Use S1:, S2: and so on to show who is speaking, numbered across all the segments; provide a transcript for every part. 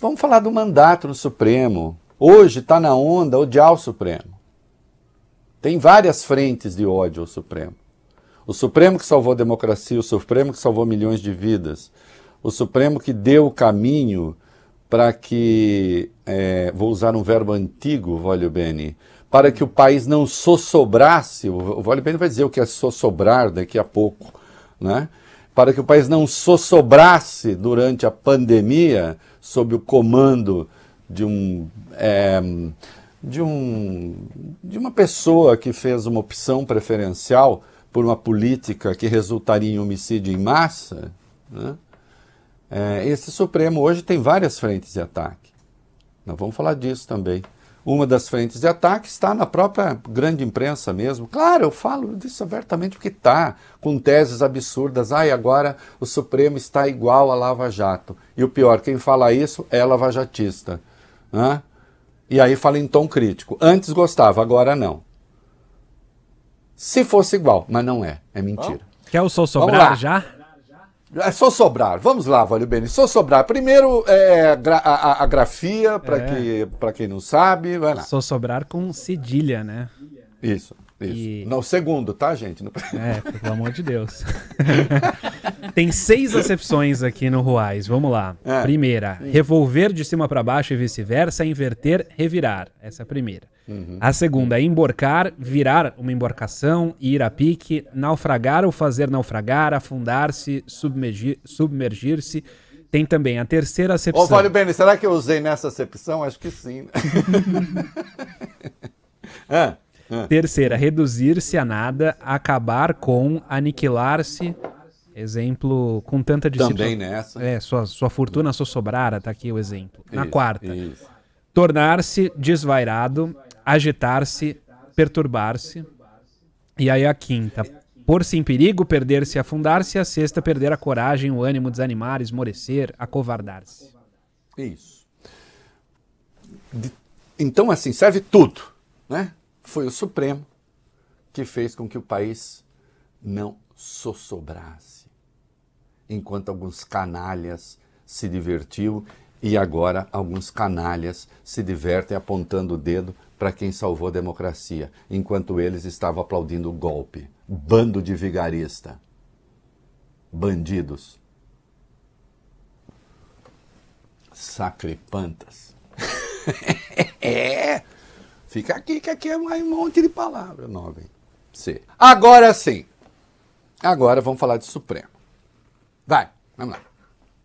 S1: Vamos falar do mandato no Supremo. Hoje está na onda odiar o Supremo. Tem várias frentes de ódio ao Supremo. O Supremo que salvou a democracia, o Supremo que salvou milhões de vidas, o Supremo que deu o caminho para que, é, vou usar um verbo antigo, Volio Bene, para que o país não sossobrasse, o Volio Bene vai dizer o que é sossobrar daqui a pouco, né? para que o país não sossobrasse durante a pandemia sob o comando de um. É, de, um, de uma pessoa que fez uma opção preferencial por uma política que resultaria em homicídio em massa, né? é, esse Supremo hoje tem várias frentes de ataque. Nós vamos falar disso também. Uma das frentes de ataque está na própria grande imprensa mesmo. Claro, eu falo disso abertamente porque está, com teses absurdas. Ai, e agora o Supremo está igual a Lava Jato. E o pior, quem fala isso é Jatista, Né? E aí fala em tom crítico. Antes gostava, agora não. Se fosse igual, mas não é, é mentira.
S2: Quer o Sol sobrar já?
S1: É só sobrar. Vamos lá, Valeu Bene. Só sobrar. Primeiro, é, a, a, a grafia, para é. que, quem não sabe, vai lá. Só
S2: sobrar com cedilha, né?
S1: Isso. Isso. E... Não, segundo, tá, gente? Não...
S2: É, pelo amor de Deus. Tem seis acepções aqui no Ruais. Vamos lá. É. Primeira, Sim. revolver de cima para baixo e vice-versa, inverter, revirar. Essa é a primeira. Uhum. A segunda é emborcar, virar uma embarcação, ir a pique, naufragar ou fazer naufragar, afundar-se, submergir-se. submergir tem também a terceira acepção. Ô, Fábio
S1: Bene, será que eu usei nessa acepção? Acho que sim.
S2: ah. Ah. Terceira, reduzir-se a nada, acabar com, aniquilar-se. Exemplo, com tanta disciplina. Também nessa. É, sua, sua fortuna só sobrara, tá aqui o exemplo. Isso, Na quarta, tornar-se desvairado, agitar-se, perturbar-se. E aí a quinta, pôr-se em perigo, perder-se, afundar-se. A sexta, perder a coragem, o ânimo, desanimar, esmorecer, acovardar-se. Isso. De... Então, assim, serve tudo, né? foi
S1: o Supremo que fez com que o país não sossobrasse, enquanto alguns canalhas se divertiam e agora alguns canalhas se divertem apontando o dedo para quem salvou a democracia, enquanto eles estavam aplaudindo o golpe. Bando de vigarista. Bandidos. Sacripantas. é! Fica aqui, que aqui é um monte de palavra nova. C. Agora sim. Agora vamos falar de Supremo.
S2: Vai, vamos lá.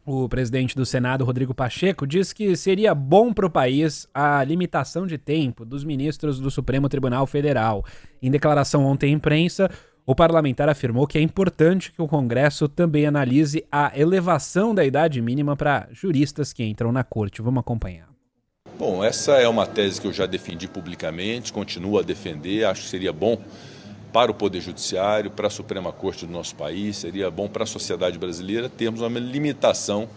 S2: O presidente do Senado, Rodrigo Pacheco, diz que seria bom para o país a limitação de tempo dos ministros do Supremo Tribunal Federal. Em declaração ontem à imprensa, o parlamentar afirmou que é importante que o Congresso também analise a elevação da idade mínima para juristas que entram na corte. Vamos acompanhar.
S3: Bom, essa é uma tese que eu já defendi publicamente, continuo a defender, acho que seria bom para o Poder Judiciário, para a Suprema Corte do nosso país, seria bom para a sociedade brasileira termos uma limitação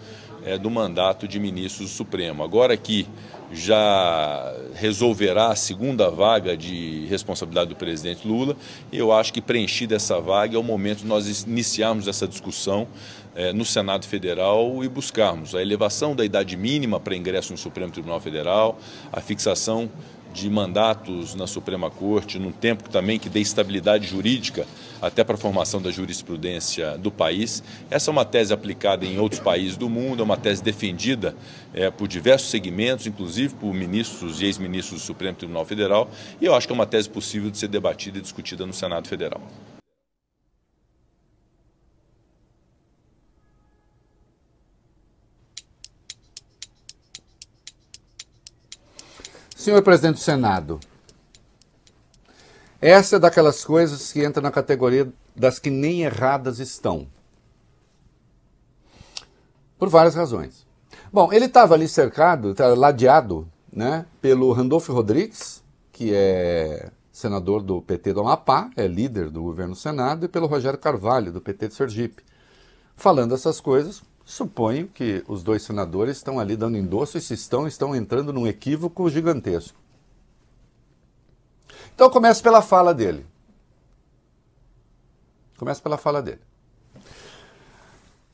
S3: é, do mandato de ministros do Supremo. Agora que já resolverá a segunda vaga de responsabilidade do presidente Lula, eu acho que preenchida essa vaga é o momento de nós iniciarmos essa discussão é, no Senado Federal e buscarmos a elevação da idade mínima para ingresso no Supremo Tribunal Federal, a fixação de mandatos na Suprema Corte, num tempo também que dê estabilidade jurídica até para a formação da jurisprudência do país. Essa é uma tese aplicada em outros países do mundo, é uma tese defendida é, por diversos segmentos, inclusive por ministros e ex-ministros do Supremo Tribunal Federal, e eu acho que é uma tese possível de ser debatida e discutida no Senado Federal.
S1: Senhor presidente do Senado, essa é daquelas coisas que entra na categoria das que nem erradas estão. Por várias razões. Bom, ele estava ali cercado, tá ladeado, né, pelo Randolfo Rodrigues, que é senador do PT do Amapá, é líder do governo do Senado, e pelo Rogério Carvalho, do PT de Sergipe, falando essas coisas Suponho que os dois senadores estão ali dando endosso e se estão, estão entrando num equívoco gigantesco. Então começa pela fala dele. Começa pela fala dele.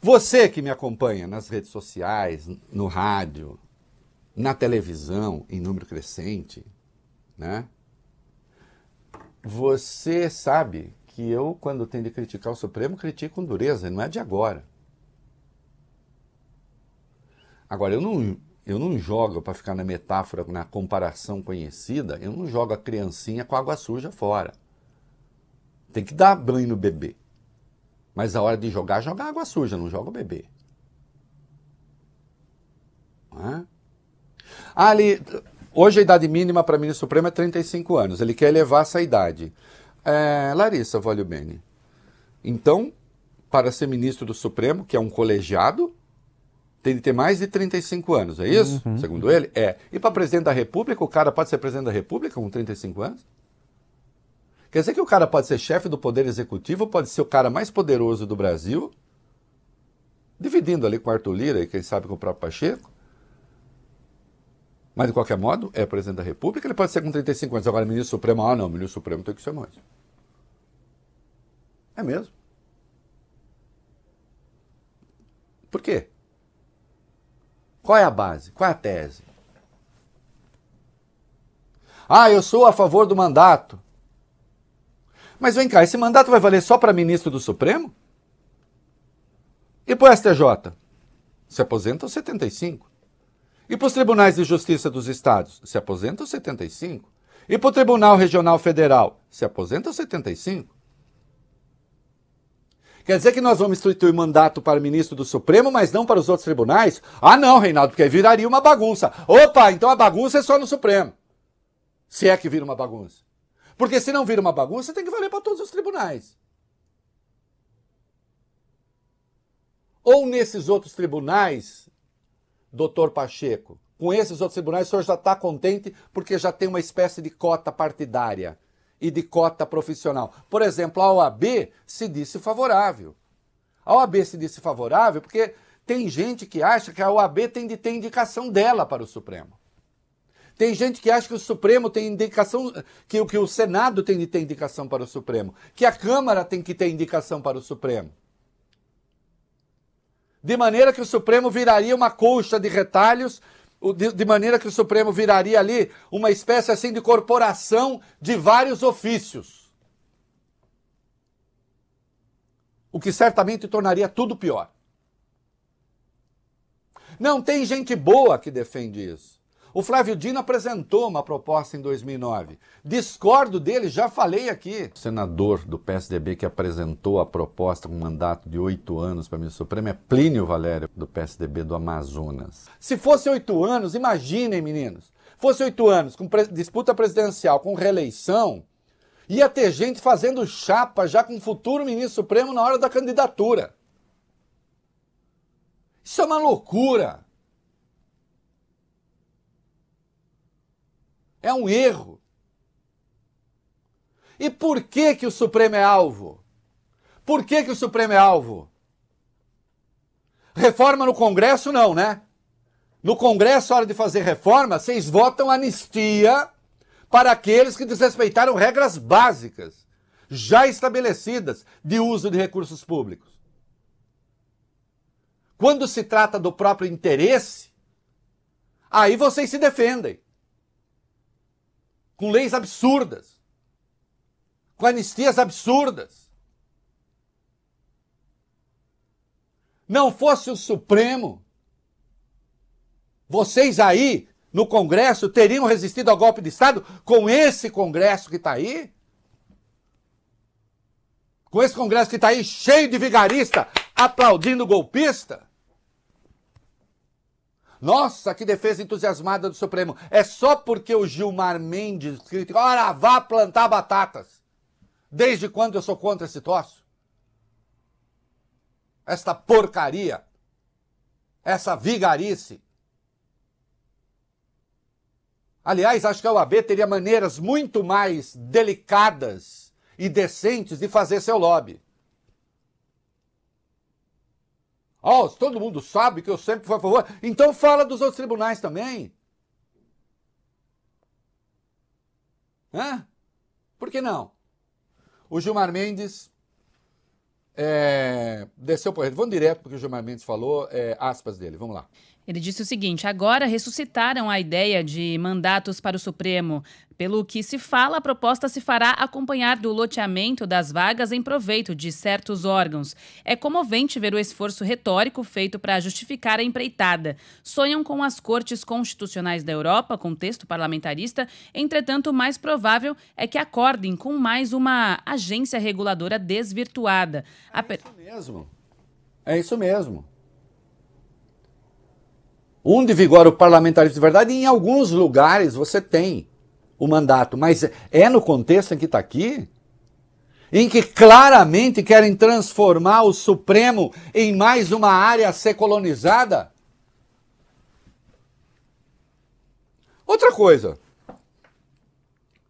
S1: Você que me acompanha nas redes sociais, no rádio, na televisão, em número crescente, né? Você sabe que eu, quando tenho de criticar o Supremo, critico com dureza, não é de agora. Agora, eu não, eu não jogo, para ficar na metáfora, na comparação conhecida, eu não jogo a criancinha com água suja fora. Tem que dar banho no bebê. Mas a hora de jogar, joga água suja, não joga o bebê. É? Ah, ali, hoje a idade mínima para ministro Supremo é 35 anos. Ele quer elevar essa idade. É, Larissa o Bene. Então, para ser ministro do Supremo, que é um colegiado, tem de ter mais de 35 anos, é isso? Uhum. Segundo ele? É. E para presidente da República, o cara pode ser presidente da República com 35 anos? Quer dizer que o cara pode ser chefe do Poder Executivo, pode ser o cara mais poderoso do Brasil, dividindo ali com Arthur Lira e quem sabe com o próprio Pacheco. Mas, de qualquer modo, é presidente da República, ele pode ser com 35 anos. Agora, ministro Supremo, ah, não, ministro Supremo tem que ser mais. É mesmo. Por quê? Qual é a base? Qual é a tese? Ah, eu sou a favor do mandato. Mas vem cá, esse mandato vai valer só para ministro do Supremo? E para o STJ? Se aposenta aos 75. E para os tribunais de justiça dos estados? Se aposenta aos 75. E para o Tribunal Regional Federal? Se aposenta aos 75. Quer dizer que nós vamos instituir mandato para o ministro do Supremo, mas não para os outros tribunais? Ah, não, Reinaldo, porque viraria uma bagunça. Opa, então a bagunça é só no Supremo. Se é que vira uma bagunça. Porque se não vira uma bagunça, tem que valer para todos os tribunais. Ou nesses outros tribunais, doutor Pacheco, com esses outros tribunais, o senhor já está contente porque já tem uma espécie de cota partidária e de cota profissional. Por exemplo, a OAB se disse favorável. A OAB se disse favorável porque tem gente que acha que a OAB tem de ter indicação dela para o Supremo. Tem gente que acha que o Supremo tem indicação, que, que o Senado tem de ter indicação para o Supremo, que a Câmara tem que ter indicação para o Supremo. De maneira que o Supremo viraria uma colcha de retalhos de maneira que o Supremo viraria ali uma espécie assim de corporação de vários ofícios. O que certamente tornaria tudo pior. Não tem gente boa que defende isso. O Flávio Dino apresentou uma proposta em 2009. Discordo dele, já falei aqui. O senador do PSDB que apresentou a proposta com um mandato de oito anos para o Ministro Supremo é Plínio Valério, do PSDB do Amazonas. Se fosse oito anos, imaginem, meninos, fosse oito anos com pre disputa presidencial, com reeleição, ia ter gente fazendo chapa já com o futuro ministro Supremo na hora da candidatura. Isso é uma loucura. É um erro. E por que que o Supremo é alvo? Por que que o Supremo é alvo? Reforma no Congresso não, né? No Congresso, a hora de fazer reforma, vocês votam anistia para aqueles que desrespeitaram regras básicas já estabelecidas de uso de recursos públicos. Quando se trata do próprio interesse, aí vocês se defendem com leis absurdas, com anistias absurdas. Não fosse o Supremo, vocês aí no Congresso teriam resistido ao golpe de Estado com esse Congresso que está aí? Com esse Congresso que está aí cheio de vigarista aplaudindo golpista? Nossa, que defesa entusiasmada do Supremo. É só porque o Gilmar Mendes criticou. Ora, vá plantar batatas. Desde quando eu sou contra esse troço? Esta porcaria. Essa vigarice. Aliás, acho que a UAB teria maneiras muito mais delicadas e decentes de fazer seu lobby. Oh, todo mundo sabe que eu sempre fui a favor, então fala dos outros tribunais também. Hã? Por que não? O Gilmar Mendes é, desceu por ele. Vamos direto porque o Gilmar Mendes falou, é, aspas dele. Vamos lá.
S2: Ele disse o seguinte: agora ressuscitaram a ideia de mandatos para o Supremo. Pelo que se fala, a proposta se fará acompanhar do loteamento das vagas em proveito de certos órgãos. É comovente ver o esforço retórico feito para justificar a empreitada. Sonham com as cortes constitucionais da Europa, contexto parlamentarista, entretanto, mais provável é que acordem com mais uma agência reguladora desvirtuada. É per... isso mesmo.
S1: É isso mesmo. Onde vigora o parlamentarismo de verdade, em alguns lugares você tem o mandato, mas é no contexto em que está aqui? Em que claramente querem transformar o Supremo em mais uma área a ser colonizada? Outra coisa.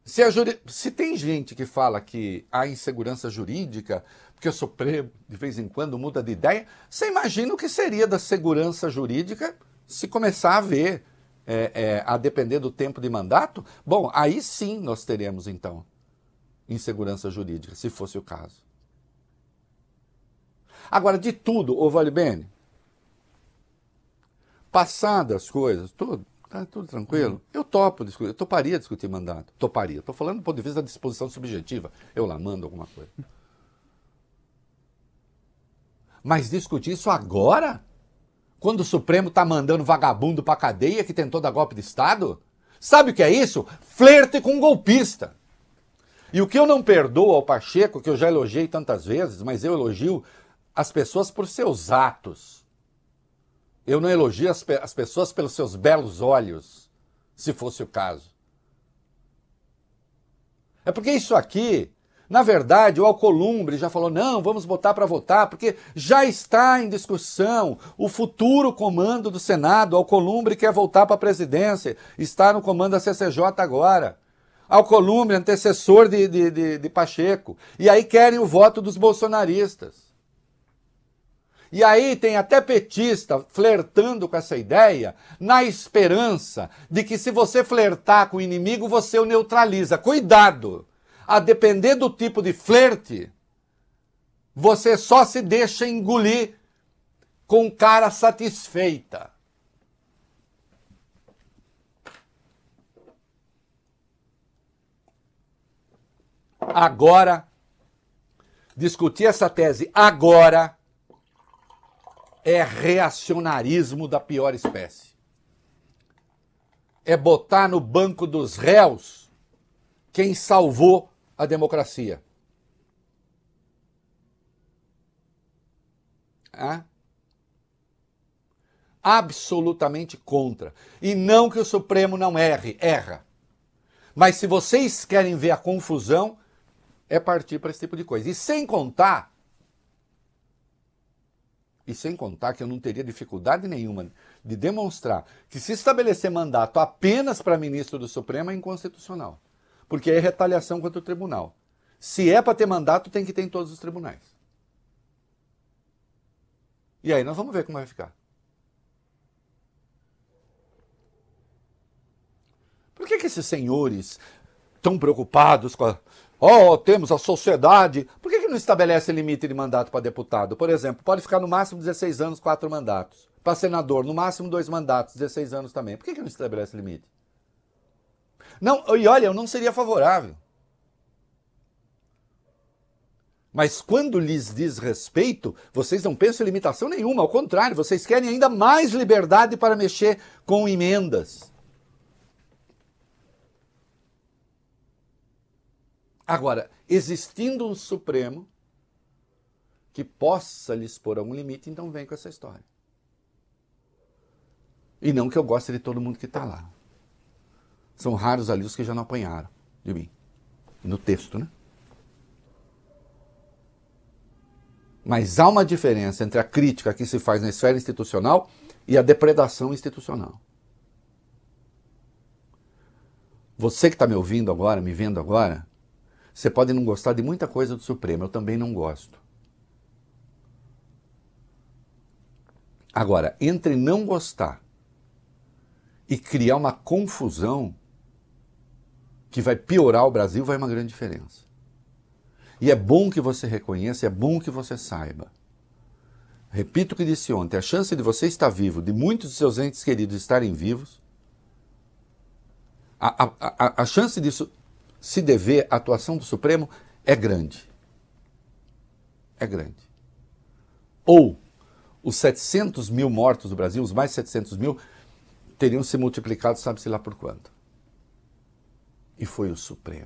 S1: Se, juri... se tem gente que fala que há insegurança jurídica, porque o Supremo de vez em quando muda de ideia, você imagina o que seria da segurança jurídica se começar a ver é, é, a depender do tempo de mandato, bom, aí sim nós teremos então insegurança jurídica, se fosse o caso. Agora, de tudo, ô Vale Bene, passadas as coisas, tudo, tá tudo tranquilo, uhum. eu topo discutir, eu toparia discutir mandato, toparia. Estou falando do ponto de vista da disposição subjetiva, eu lá mando alguma coisa. Mas discutir isso agora? quando o Supremo tá mandando vagabundo pra cadeia que tentou dar golpe de Estado? Sabe o que é isso? Flerte com um golpista. E o que eu não perdoo ao Pacheco, que eu já elogiei tantas vezes, mas eu elogio as pessoas por seus atos. Eu não elogio as, pe as pessoas pelos seus belos olhos, se fosse o caso. É porque isso aqui na verdade, o Alcolumbre já falou: não, vamos botar para votar, porque já está em discussão o futuro comando do Senado. Alcolumbre quer voltar para a presidência, está no comando da CCJ agora. Alcolumbre, antecessor de, de, de, de Pacheco. E aí querem o voto dos bolsonaristas. E aí tem até petista flertando com essa ideia, na esperança de que se você flertar com o inimigo, você o neutraliza. Cuidado! a depender do tipo de flerte, você só se deixa engolir com cara satisfeita. Agora, discutir essa tese agora é reacionarismo da pior espécie. É botar no banco dos réus quem salvou a democracia. É? Absolutamente contra. E não que o Supremo não erre, erra. Mas se vocês querem ver a confusão, é partir para esse tipo de coisa. E sem contar. E sem contar que eu não teria dificuldade nenhuma de demonstrar que se estabelecer mandato apenas para ministro do Supremo é inconstitucional porque é retaliação contra o tribunal. Se é para ter mandato, tem que ter em todos os tribunais. E aí nós vamos ver como vai ficar. Por que, que esses senhores tão preocupados com a. Oh, temos a sociedade. Por que, que não estabelece limite de mandato para deputado? Por exemplo, pode ficar no máximo 16 anos, quatro mandatos. Para senador, no máximo dois mandatos, 16 anos também. Por que, que não estabelece limite? Não, e olha, eu não seria favorável. Mas quando lhes diz respeito, vocês não pensam em limitação nenhuma, ao contrário, vocês querem ainda mais liberdade para mexer com emendas. Agora, existindo um Supremo que possa lhes pôr algum limite, então vem com essa história. E não que eu goste de todo mundo que está lá. São raros ali os que já não apanharam de mim. No texto, né? Mas há uma diferença entre a crítica que se faz na esfera institucional e a depredação institucional. Você que está me ouvindo agora, me vendo agora, você pode não gostar de muita coisa do Supremo, eu também não gosto. Agora, entre não gostar e criar uma confusão que vai piorar o Brasil, vai uma grande diferença. E é bom que você reconheça, é bom que você saiba. Repito o que disse ontem: a chance de você estar vivo, de muitos de seus entes queridos estarem vivos, a, a, a, a chance disso se dever à atuação do Supremo é grande. É grande. Ou os 700 mil mortos do Brasil, os mais 700 mil, teriam se multiplicado, sabe-se lá por quanto e foi o Supremo.